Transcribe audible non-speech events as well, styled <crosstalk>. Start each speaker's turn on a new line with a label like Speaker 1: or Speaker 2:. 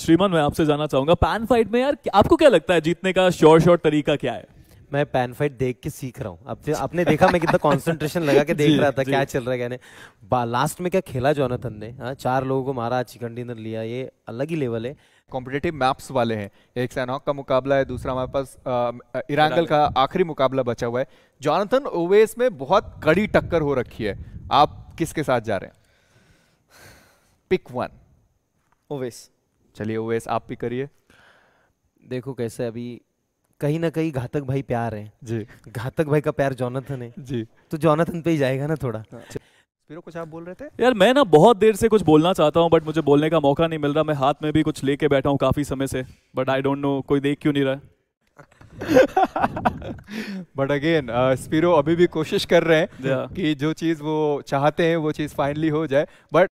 Speaker 1: श्रीमान मैं आपसे जानना चाहूंगा पैन फाइट में यार आपको क्या लगता है जीतने का श्योर श्योर तरीका
Speaker 2: क्या है मैं पैन फाइट देख के सीख रहा हूँ आपने आपने देखा मैं कितना कंसंट्रेशन लगा के देख <laughs> रहा था क्या चल रहा है क्या लास्ट में क्या खेला जो ना ने हाँ चार लोगों को मारा चिकन डिनर लिया ये अलग ही लेवल है कॉम्पिटेटिव मैप्स वाले हैं एक सैनॉक का मुकाबला है दूसरा हमारे पास
Speaker 3: इरांगल का आखिरी मुकाबला बचा हुआ है जॉनथन ओवेस में बहुत कड़ी टक्कर हो रखी है आप किसके साथ जा रहे हैं पिक वन ओवेस चलिए ओएस आप भी करिए देखो कैसे अभी
Speaker 2: कहीं ना कहीं घातक भाई प्यार है जी घातक भाई का प्यार जोनाथन है जी तो जोनाथन पे ही जाएगा ना थोड़ा हाँ। फिर
Speaker 4: कुछ आप बोल रहे थे यार मैं
Speaker 2: ना बहुत देर से कुछ बोलना चाहता हूँ बट मुझे बोलने का मौका नहीं मिल
Speaker 5: रहा मैं हाथ में भी कुछ लेके बैठा हूँ काफी समय से बट आई डोंट नो कोई देख क्यों नहीं रहा बट अगेन स्पीरो अभी भी कोशिश कर रहे हैं yeah. कि जो चीज़ वो
Speaker 3: चाहते हैं वो चीज़ फाइनली हो जाए बट